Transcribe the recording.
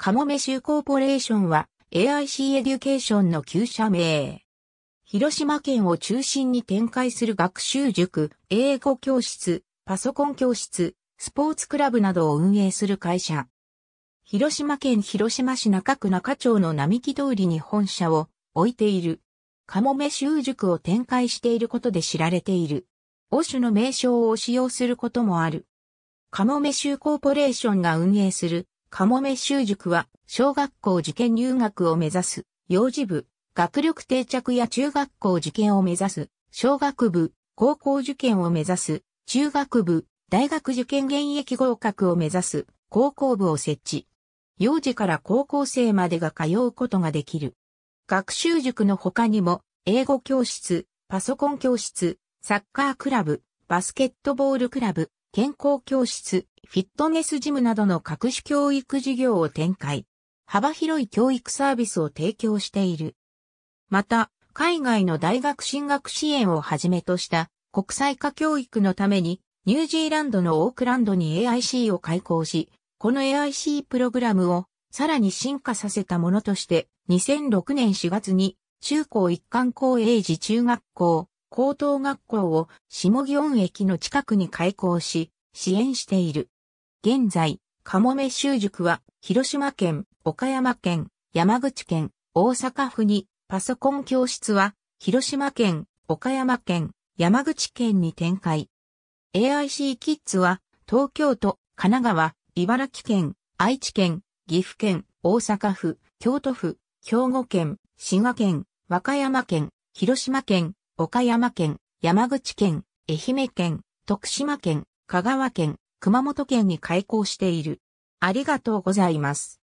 カモメ州コーポレーションは AIC エデュケーションの旧社名。広島県を中心に展開する学習塾、英語教室、パソコン教室、スポーツクラブなどを運営する会社。広島県広島市中区中町の並木通りに本社を置いている。カモメ州塾を展開していることで知られている。欧州の名称を使用することもある。カモメ州コーポレーションが運営するかもめ習塾は、小学校受験入学を目指す、幼児部、学力定着や中学校受験を目指す、小学部、高校受験を目指す、中学部、大学受験現役合格を目指す、高校部を設置。幼児から高校生までが通うことができる。学習塾の他にも、英語教室、パソコン教室、サッカークラブ、バスケットボールクラブ、健康教室、フィットネスジムなどの各種教育事業を展開。幅広い教育サービスを提供している。また、海外の大学進学支援をはじめとした国際化教育のために、ニュージーランドのオークランドに AIC を開講し、この AIC プログラムをさらに進化させたものとして、2006年4月に中高一貫校英字中学校、高等学校を下祇園駅の近くに開校し、支援している。現在、かもめ習塾は、広島県、岡山県、山口県、大阪府に、パソコン教室は、広島県、岡山県、山口県に展開。AIC キッズは、東京都、神奈川、茨城県、愛知県、岐阜県、大阪府、京都府、兵庫県、滋賀県、和歌山県、広島県、岡山県、山口県、愛媛県、徳島県、香川県、熊本県に開校している。ありがとうございます。